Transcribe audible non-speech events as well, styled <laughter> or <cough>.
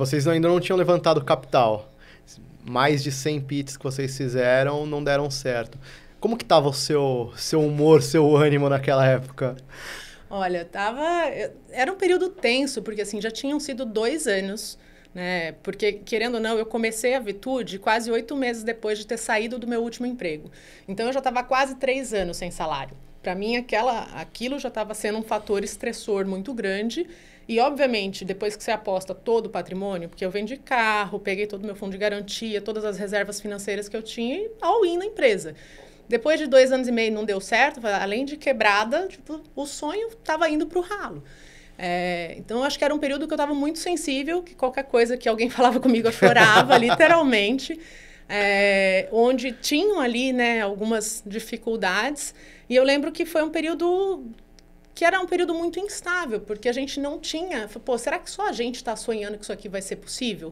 vocês ainda não tinham levantado capital. Mais de 100 pits que vocês fizeram não deram certo. Como que estava o seu, seu humor, seu ânimo naquela época? Olha, tava. Era um período tenso, porque assim, já tinham sido dois anos, né? Porque, querendo ou não, eu comecei a Vitude quase oito meses depois de ter saído do meu último emprego. Então eu já estava quase três anos sem salário. Para mim, aquela, aquilo já estava sendo um fator estressor muito grande. E, obviamente, depois que você aposta todo o patrimônio, porque eu vendi carro, peguei todo o meu fundo de garantia, todas as reservas financeiras que eu tinha e all in na empresa. Depois de dois anos e meio não deu certo, além de quebrada, tipo, o sonho estava indo para o ralo. É, então, acho que era um período que eu estava muito sensível, que qualquer coisa que alguém <laughs> falava comigo chorava, literalmente é, onde tinham ali né, algumas dificuldades. E eu lembro que foi um período que era um período muito instável, porque a gente não tinha. Pô, será que só a gente está sonhando que isso aqui vai ser possível?